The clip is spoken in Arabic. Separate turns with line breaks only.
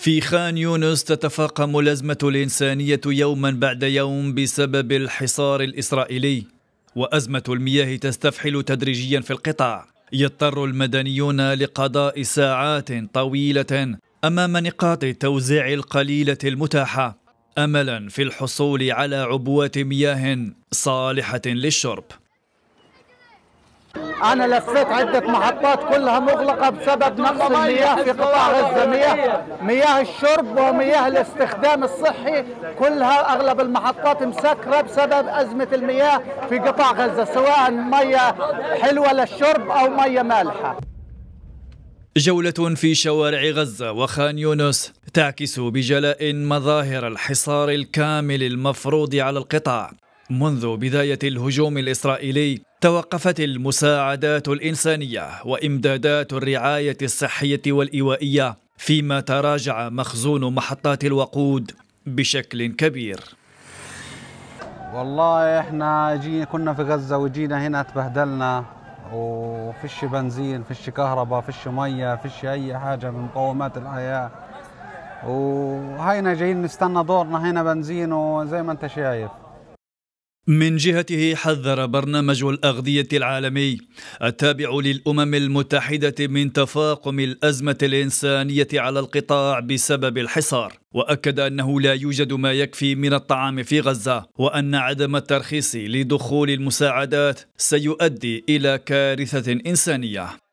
في خان يونس تتفاقم الأزمة الإنسانية يوما بعد يوم بسبب الحصار الإسرائيلي وأزمة المياه تستفحل تدريجيا في القطاع يضطر المدنيون لقضاء ساعات طويلة أمام نقاط التوزيع القليلة المتاحة أملا في الحصول على عبوات مياه صالحة للشرب
انا لفيت عده محطات كلها مغلقه بسبب نقص المياه في قطاع غزه مياه مياه الشرب ومياه الاستخدام الصحي كلها اغلب المحطات مسكره بسبب ازمه المياه في قطاع غزه سواء ميه حلوه للشرب او ميه مالحه
جولة في شوارع غزة وخان يونس تعكس بجلاء مظاهر الحصار الكامل المفروض على القطاع منذ بداية الهجوم الإسرائيلي توقفت المساعدات الإنسانية وإمدادات الرعاية الصحية والإيوائية فيما تراجع مخزون محطات الوقود بشكل كبير
والله احنا جينا كنا في غزة وجينا هنا تبهدلنا وفيش بنزين فيش كهرباء فيش مية فيش أي حاجة من مقومات الحياة
وهينا
جايين نستنى دورنا هنا بنزين وزي ما انت شايف
من جهته حذر برنامج الأغذية العالمي التابع للأمم المتحدة من تفاقم الأزمة الإنسانية على القطاع بسبب الحصار وأكد أنه لا يوجد ما يكفي من الطعام في غزة وأن عدم الترخيص لدخول المساعدات سيؤدي إلى كارثة إنسانية